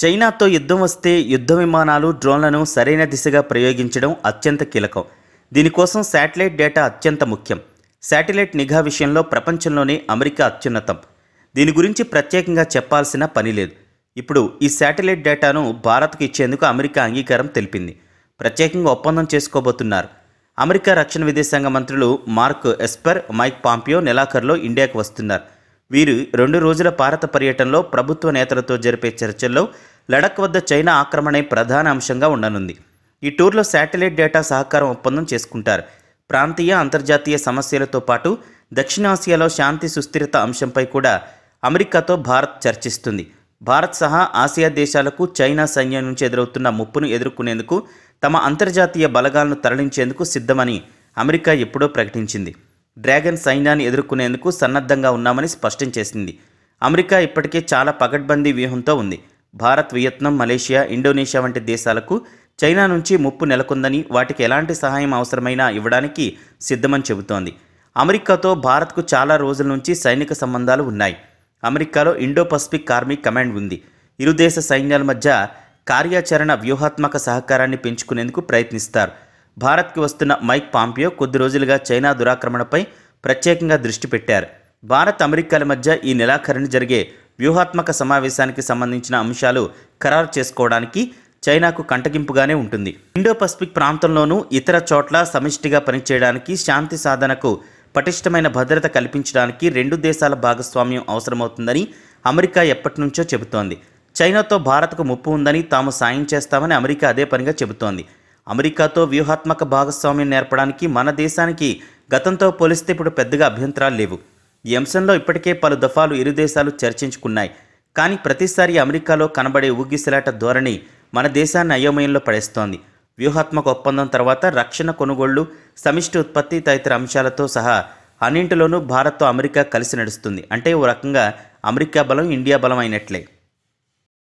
చైనాతో యుద్ధం వస్తే యుద్ధ విమానాలు డ్రోన్లను సరైన దిశగా ప్రయోగించడం అత్యంత కీలకం దీనికోసం శాటిలైట్ డేటా అత్యంత ముఖ్యం శాటిలైట్ నిఘా విషయంలో ప్రపంచంలోనే అమెరికా అత్యున్నతం దీని గురించి ప్రత్యేకంగా చెప్పాల్సిన పని లేదు ఇప్పుడు ఈ శాటిలైట్ డేటాను భారత్కు ఇచ్చేందుకు అమెరికా అంగీకారం తెలిపింది ప్రత్యేకంగా ఒప్పందం చేసుకోబోతున్నారు అమెరికా రక్షణ విదేశాంగ మంత్రులు మార్క్ ఎస్పర్ మైక్ పాంపియో నెలాఖరులో ఇండియాకు వస్తున్నారు వీరు రెండు రోజుల భారత పర్యటనలో ప్రభుత్వ నేతలతో జరిపే చర్చల్లో లడక్ వద్ద చైనా ఆక్రమణే ప్రధాన అంశంగా ఉండనుంది ఈ టూర్లో శాటిలైట్ డేటా సహకారం ఒప్పందం చేసుకుంటారు ప్రాంతీయ అంతర్జాతీయ సమస్యలతో పాటు దక్షిణాసియాలో శాంతి సుస్థిరత అంశంపై కూడా అమెరికాతో భారత్ చర్చిస్తుంది భారత్ సహా ఆసియా దేశాలకు చైనా సైన్యం నుంచి ఎదురవుతున్న ముప్పును ఎదుర్కొనేందుకు తమ అంతర్జాతీయ బలగాలను తరలించేందుకు సిద్ధమని అమెరికా ఎప్పుడో ప్రకటించింది డ్రాగన్ సైన్యాన్ని ఎదుర్కొనేందుకు సన్నద్ధంగా ఉన్నామని స్పష్టం చేసింది అమెరికా ఇప్పటికే చాలా పగడ్బందీ వ్యూహంతో ఉంది భారత్ వియత్నాం మలేషియా ఇండోనేషియా వంటి దేశాలకు చైనా నుంచి ముప్పు నెలకొందని వాటికి ఎలాంటి సహాయం అవసరమైనా ఇవ్వడానికి సిద్ధమని చెబుతోంది అమెరికాతో భారత్కు చాలా రోజుల నుంచి సైనిక సంబంధాలు ఉన్నాయి అమెరికాలో ఇండో పసిఫిక్ ఆర్మీ కమాండ్ ఉంది ఇరుదేశ సైన్యాల మధ్య కార్యాచరణ వ్యూహాత్మక సహకారాన్ని పెంచుకునేందుకు ప్రయత్నిస్తారు భారత్కి వస్తున్న మైక్ పాంపియో కొద్ది రోజులుగా చైనా దురాక్రమణపై ప్రత్యేకంగా దృష్టి పెట్టారు భారత్ అమెరికాల మధ్య ఈ నెలాఖరుని జరిగే వ్యూహాత్మక సమావేశానికి సంబంధించిన అంశాలు ఖరారు చేసుకోవడానికి చైనాకు కంటగింపుగానే ఉంటుంది ఇండో పసిఫిక్ ప్రాంతంలోనూ ఇతర చోట్ల సమిష్టిగా పనిచేయడానికి శాంతి సాధనకు పటిష్టమైన భద్రత కల్పించడానికి రెండు దేశాల భాగస్వామ్యం అవసరమవుతుందని అమెరికా ఎప్పటి నుంచో చెబుతోంది చైనాతో భారత్కు ముప్పు ఉందని తాము సాయం చేస్తామని అమెరికా అదే పనిగా చెబుతోంది అమెరికాతో వ్యూహాత్మక భాగస్వామ్యం నేర్పడానికి మన దేశానికి గతంతో పోలిస్తే ఇప్పుడు పెద్దగా అభ్యంతరాలు లేవు ఈ అంశంలో ఇప్పటికే పలు దఫాలు ఇరు దేశాలు చర్చించుకున్నాయి కానీ ప్రతిసారి అమెరికాలో కనబడే ఊగిసలాట ధోరణి మన దేశాన్ని అయోమయంలో పడేస్తోంది వ్యూహాత్మక ఒప్పందం తర్వాత రక్షణ కొనుగోళ్లు సమిష్టి ఉత్పత్తి తదితర అంశాలతో సహా అన్నింటిలోనూ భారత్తో అమెరికా కలిసి నడుస్తుంది అంటే ఓ రకంగా అమెరికా బలం ఇండియా బలం అయినట్లే